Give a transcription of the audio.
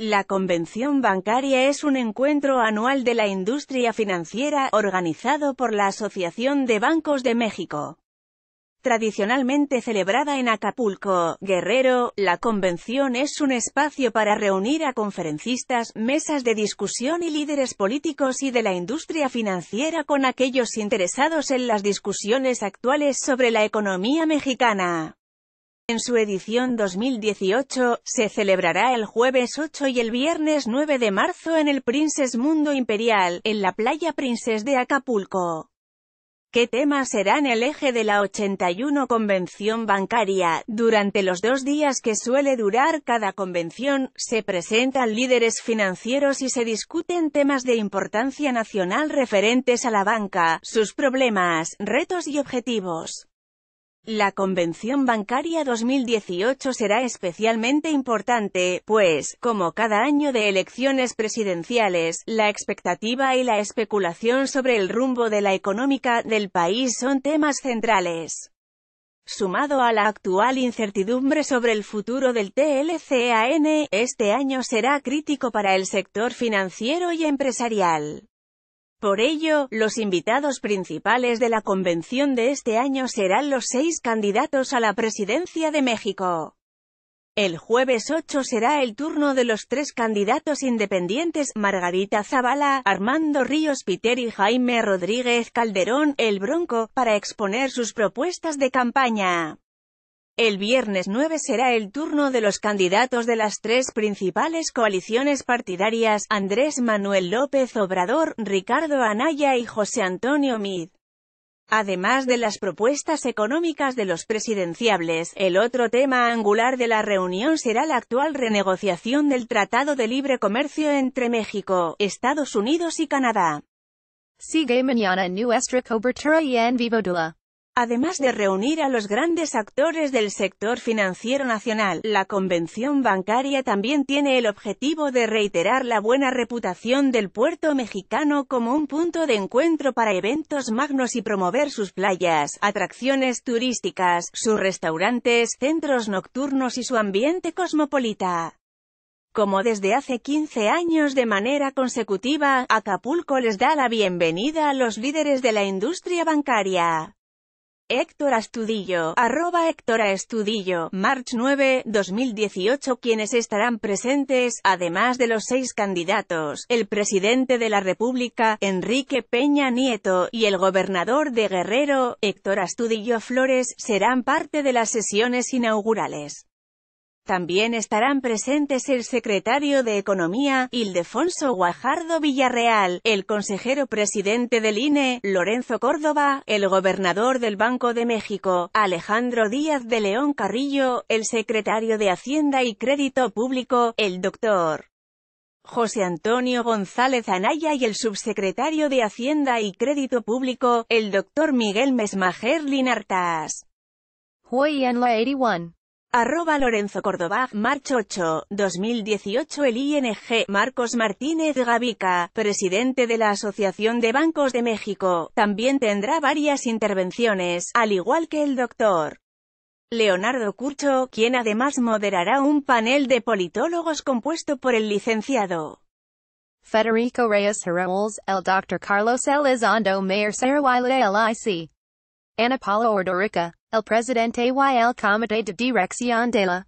La Convención Bancaria es un encuentro anual de la industria financiera, organizado por la Asociación de Bancos de México. Tradicionalmente celebrada en Acapulco, Guerrero, la convención es un espacio para reunir a conferencistas, mesas de discusión y líderes políticos y de la industria financiera con aquellos interesados en las discusiones actuales sobre la economía mexicana. En su edición 2018, se celebrará el jueves 8 y el viernes 9 de marzo en el Princes Mundo Imperial, en la playa Princes de Acapulco. ¿Qué temas serán el eje de la 81 Convención Bancaria? Durante los dos días que suele durar cada convención, se presentan líderes financieros y se discuten temas de importancia nacional referentes a la banca, sus problemas, retos y objetivos. La Convención Bancaria 2018 será especialmente importante, pues, como cada año de elecciones presidenciales, la expectativa y la especulación sobre el rumbo de la económica del país son temas centrales. Sumado a la actual incertidumbre sobre el futuro del TLCAN, este año será crítico para el sector financiero y empresarial. Por ello, los invitados principales de la convención de este año serán los seis candidatos a la presidencia de México. El jueves 8 será el turno de los tres candidatos independientes, Margarita Zavala, Armando Ríos Piter y Jaime Rodríguez Calderón, el Bronco, para exponer sus propuestas de campaña. El viernes 9 será el turno de los candidatos de las tres principales coaliciones partidarias, Andrés Manuel López Obrador, Ricardo Anaya y José Antonio Mid. Además de las propuestas económicas de los presidenciables, el otro tema angular de la reunión será la actual renegociación del Tratado de Libre Comercio entre México, Estados Unidos y Canadá. Sigue mañana nuestra cobertura y en vivo Además de reunir a los grandes actores del sector financiero nacional, la convención bancaria también tiene el objetivo de reiterar la buena reputación del puerto mexicano como un punto de encuentro para eventos magnos y promover sus playas, atracciones turísticas, sus restaurantes, centros nocturnos y su ambiente cosmopolita. Como desde hace 15 años de manera consecutiva, Acapulco les da la bienvenida a los líderes de la industria bancaria. Héctor Astudillo, arroba Héctor Astudillo, March 9, 2018 quienes estarán presentes, además de los seis candidatos, el presidente de la República, Enrique Peña Nieto, y el gobernador de Guerrero, Héctor Astudillo Flores, serán parte de las sesiones inaugurales. También estarán presentes el secretario de Economía, Ildefonso Guajardo Villarreal, el consejero presidente del INE, Lorenzo Córdoba, el gobernador del Banco de México, Alejandro Díaz de León Carrillo, el secretario de Hacienda y Crédito Público, el doctor. José Antonio González Anaya y el subsecretario de Hacienda y Crédito Público, el doctor Miguel Mesmajer Linartas. Arroba Lorenzo Córdoba, March 8, 2018 El ING, Marcos Martínez Gavica, presidente de la Asociación de Bancos de México, también tendrá varias intervenciones, al igual que el doctor Leonardo Curcho, quien además moderará un panel de politólogos compuesto por el licenciado Federico Reyes Heroles, el doctor Carlos Elizondo Mayer Sarahuila LIC, Ana Paula Ordorica, El Presidente y el Comité de Dirección de la